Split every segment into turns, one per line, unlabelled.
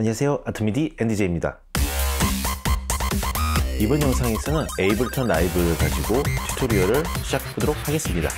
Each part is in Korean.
안녕하세요 아트미디 NDJ입니다 이번 영상에서는 에이블턴 라이브를 가지고 튜토리얼을 시작해보도록 하겠습니다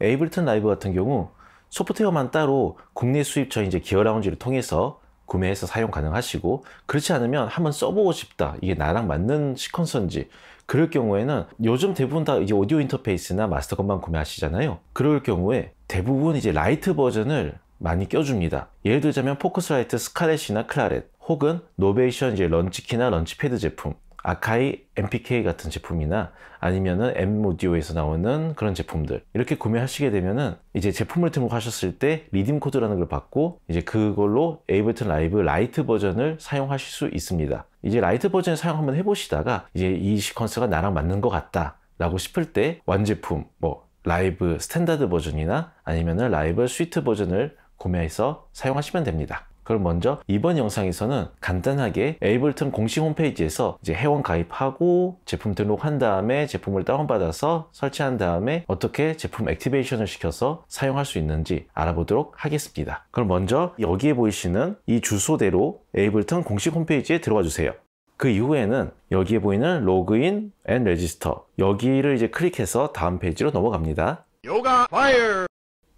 에이블턴 라이브 같은 경우 소프트웨어만 따로 국내 수입처 이제 기어라운지를 통해서 구매해서 사용 가능하시고 그렇지 않으면 한번 써보고 싶다 이게 나랑 맞는 시퀀서인지 그럴 경우에는 요즘 대부분 다 이제 오디오 인터페이스나 마스터 건만 구매하시잖아요 그럴 경우에 대부분 이제 라이트 버전을 많이 껴줍니다. 예를 들자면 포커스라이트 스카렛이나 클라렛 혹은 노베이션 이제 런치키나 런치패드 제품 아카이 MPK 같은 제품이나 아니면은 M 오디오에서 나오는 그런 제품들 이렇게 구매하시게 되면은 이제 제품을 등록하셨을 때 리딤 코드라는 걸 받고 이제 그걸로 에이블튼 라이브 라이트 버전을 사용하실 수 있습니다. 이제 라이트 버전 을 사용 한번 해보시다가 이제 이 시퀀스가 나랑 맞는 것 같다. 라고 싶을 때 완제품, 뭐 라이브 스탠다드 버전이나 아니면 라이브 스위트 버전을 구매해서 사용하시면 됩니다. 그럼 먼저 이번 영상에서는 간단하게 에이블튼 공식 홈페이지에서 이제 회원 가입하고 제품 등록한 다음에 제품을 다운받아서 설치한 다음에 어떻게 제품 액티베이션을 시켜서 사용할 수 있는지 알아보도록 하겠습니다. 그럼 먼저 여기에 보이시는 이 주소대로 에이블튼 공식 홈페이지에 들어와 주세요. 그 이후에는 여기에 보이는 로그인 앤 레지스터 여기를 이제 클릭해서 다음 페이지로 넘어갑니다. 요가 파이어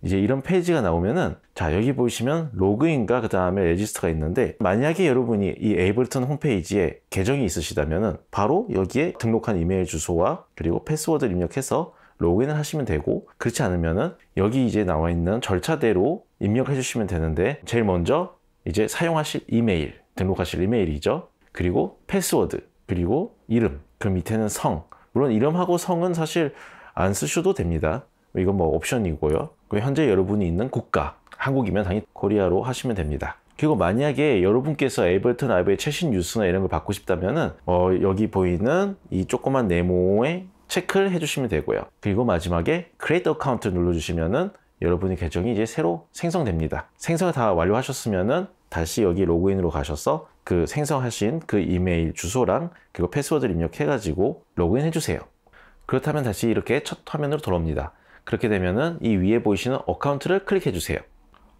이제 이런 페이지가 나오면은 자 여기 보시면 로그인과 그 다음에 레지스터가 있는데 만약에 여러분이 이 에이블턴 홈페이지에 계정이 있으시다면은 바로 여기에 등록한 이메일 주소와 그리고 패스워드를 입력해서 로그인을 하시면 되고 그렇지 않으면은 여기 이제 나와 있는 절차대로 입력해 주시면 되는데 제일 먼저 이제 사용하실 이메일 등록하실 이메일이죠 그리고 패스워드, 그리고 이름, 그 밑에는 성. 물론 이름하고 성은 사실 안 쓰셔도 됩니다. 이건 뭐 옵션이고요. 그 현재 여러분이 있는 국가, 한국이면 당연히 코리아로 하시면 됩니다. 그리고 만약에 여러분께서 에이블턴 아이브의 최신 뉴스나 이런 걸 받고 싶다면은 어, 여기 보이는 이 조그만 네모에 체크를 해주시면 되고요. 그리고 마지막에 Create Account 눌러주시면은 여러분의 계정이 이제 새로 생성됩니다. 생성을 다 완료하셨으면은 다시 여기 로그인으로 가셔서 그 생성하신 그 이메일 주소랑 그리고 패스워드를 입력해가지고 로그인 해주세요. 그렇다면 다시 이렇게 첫 화면으로 돌아옵니다. 그렇게 되면은 이 위에 보이시는 어카운트를 클릭해주세요.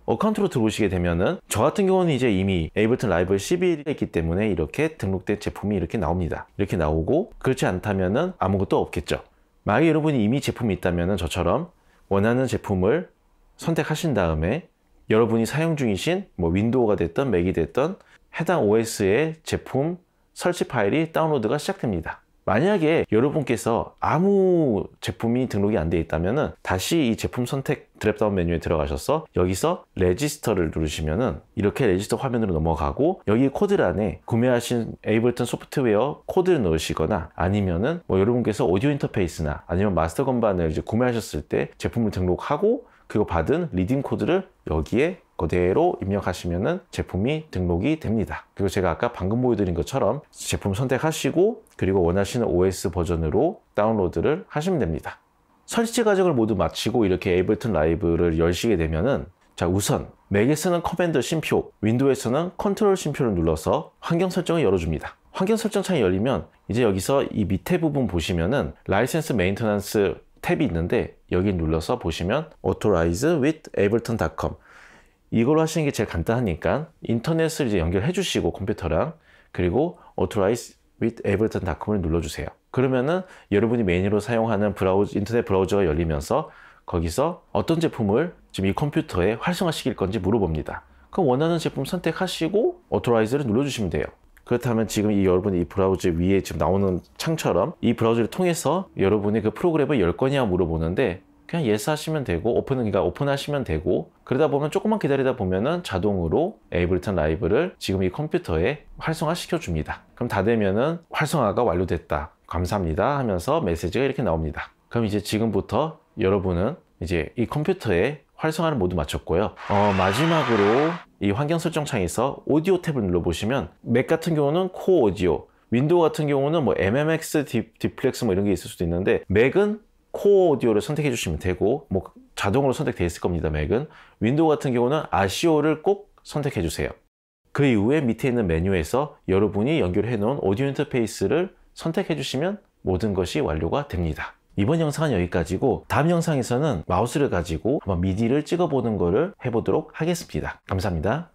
어카운트로 들어오시게 되면은 저 같은 경우는 이제 이미 에이블튼 라이벌 1 1이 있기 때문에 이렇게 등록된 제품이 이렇게 나옵니다. 이렇게 나오고 그렇지 않다면은 아무것도 없겠죠. 만약에 여러분이 이미 제품이 있다면은 저처럼 원하는 제품을 선택하신 다음에 여러분이 사용 중이신 뭐 윈도우가 됐던 맥이 됐던 해당 OS의 제품 설치 파일이 다운로드가 시작됩니다. 만약에 여러분께서 아무 제품이 등록이 안 되어 있다면 다시 이 제품 선택 드랩다운 메뉴에 들어가셔서 여기서 레지스터를 누르시면은 이렇게 레지스터 화면으로 넘어가고 여기 코드란에 구매하신 에이블턴 소프트웨어 코드를 넣으시거나 아니면은 뭐 여러분께서 오디오 인터페이스나 아니면 마스터 건반을 이제 구매하셨을 때 제품을 등록하고 그거 받은 리딩 코드를 여기에 그대로 입력하시면 제품이 등록이 됩니다. 그리고 제가 아까 방금 보여드린 것처럼 제품 선택하시고 그리고 원하시는 OS 버전으로 다운로드를 하시면 됩니다. 설치 과정을 모두 마치고 이렇게 에이블튼 라이브를 열시게 되면은 자 우선 맥에서는 커맨드 심표 윈도우에서는 컨트롤 심표를 눌러서 환경 설정을 열어줍니다. 환경 설정 창이 열리면 이제 여기서 이 밑에 부분 보시면은 라이센스 메인터넌스 탭이 있는데 여기 눌러서 보시면 authorize with ableton.com 이걸로 하시는 게 제일 간단하니까 인터넷을 이제 연결해 주시고 컴퓨터랑 그리고 authorize with ableton.com을 눌러주세요. 그러면은 여러분이 메인으로 사용하는 브라우저, 인터넷 브라우저가 열리면서 거기서 어떤 제품을 지금 이 컴퓨터에 활성화시킬 건지 물어봅니다. 그럼 원하는 제품 선택하시고 authorize를 눌러주시면 돼요. 그렇다면 지금 이 여러분이 이 브라우저 위에 지금 나오는 창처럼 이 브라우저를 통해서 여러분이 그 프로그램을 열 거냐 물어보는데 그냥 예스 하시면 되고 그러니까 오픈 그러니까 오픈하시면 되고 그러다 보면 조금만 기다리다 보면은 자동으로 에이블턴 라이브를 지금 이 컴퓨터에 활성화 시켜 줍니다 그럼 다 되면은 활성화가 완료됐다 감사합니다 하면서 메시지가 이렇게 나옵니다 그럼 이제 지금부터 여러분은 이제 이 컴퓨터에 활성화를 모두 마쳤고요 어, 마지막으로 이 환경 설정 창에서 오디오 탭을 눌러보시면 맥 같은 경우는 코어 오디오 윈도우 같은 경우는 뭐 MMX 디, 디플렉스 뭐 이런 게 있을 수도 있는데 맥은 코어 오디오를 선택해 주시면 되고 뭐 자동으로 선택되어 있을 겁니다 맥은 윈도우 같은 경우는 아시오를 꼭 선택해 주세요 그 이후에 밑에 있는 메뉴에서 여러분이 연결해 놓은 오디오 인터페이스를 선택해 주시면 모든 것이 완료가 됩니다 이번 영상은 여기까지고 다음 영상에서는 마우스를 가지고 한번 미디를 찍어보는 것을 해보도록 하겠습니다 감사합니다